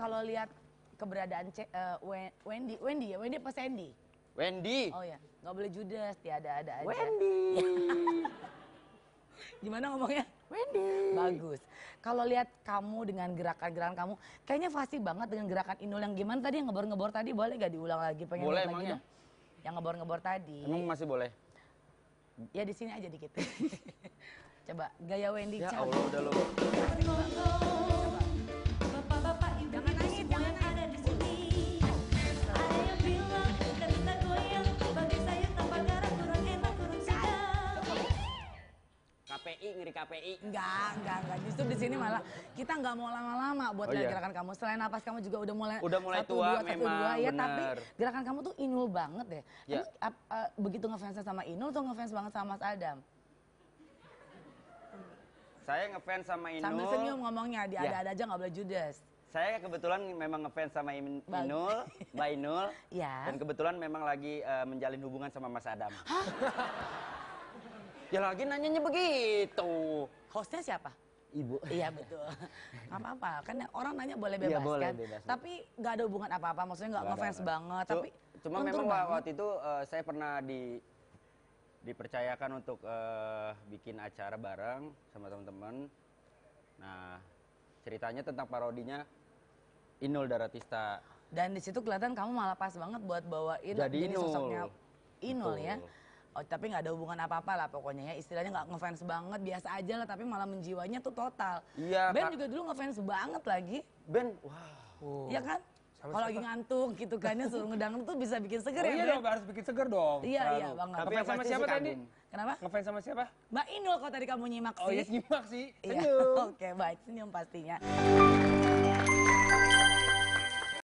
kalau lihat keberadaan C, uh, eh, Wendy, Wendy ya, Wendy apa Sandy? Wendy. Oh ya, nggak boleh Judas, ya ada ada aja. Wendy. Gimana ngomongnya? Wendy. Bagus. Kalau lihat kamu dengan gerakan-gerakan kamu, kayaknya fasih banget dengan gerakan Inul yang gimana tadi yang ngebor-ngebor tadi boleh gak diulang lagi? Pengen boleh lagi ya? Yang ngebor-ngebor tadi. Emang masih boleh? Ya di sini aja dikit. Coba gaya Wendy. Ya Allah udah lo. KPI ngeri KPI. Enggak, enggak, enggak. Justru di sini malah kita nggak mau lama-lama buat oh, iya. gerakan kamu. Selain napas kamu juga udah mulai udah mulai satu, tua dua, memang. Satu, dua, ya, tapi gerakan kamu tuh Inul banget deh. Ya. uh, begitu ngefans sama Inul tuh ngefans banget sama Mas Adam? Saya ngefans sama Inul. Sambil senyum ngomongnya, dia ya. ada-ada aja nggak boleh judes. Saya kebetulan memang ngefans sama In Bang. Inul, Mbak Inul. ya. Dan kebetulan memang lagi uh, menjalin hubungan sama Mas Adam. Hah? Ya lagi nanyanya begitu. Hostnya siapa? Ibu. Iya betul. apa-apa, kan orang nanya boleh iya, bebas ya, boleh, kan. Bebas, tapi nggak ada hubungan apa-apa, maksudnya nggak ngefans ada. banget. tapi cuma memang banget. waktu itu uh, saya pernah di dipercayakan untuk uh, bikin acara bareng sama teman-teman. Nah, ceritanya tentang parodinya Inul Daratista. Dan di situ kelihatan kamu malah pas banget buat bawain jadi Inul. sosoknya Inul ya. Betul. ya. Oh, tapi nggak ada hubungan apa-apa lah pokoknya ya istilahnya nggak ngefans banget biasa aja lah tapi malah menjiwanya tuh total. Iya. Ben juga dulu ngefans banget lagi. Ben, wow. Iya kan? Kalau lagi ngantuk gitu kan ya suruh ngedang tuh bisa bikin seger oh, ya. Iya dong, harus bikin seger dong. Iya iya banget. Tapi ngefans sama siapa tadi? Kenapa? Ngefans sama siapa? Mbak Inul kalau tadi kamu nyimak sih. Oh iya nyimak sih. Iya, senyum. Iya. Oke, baik senyum pastinya.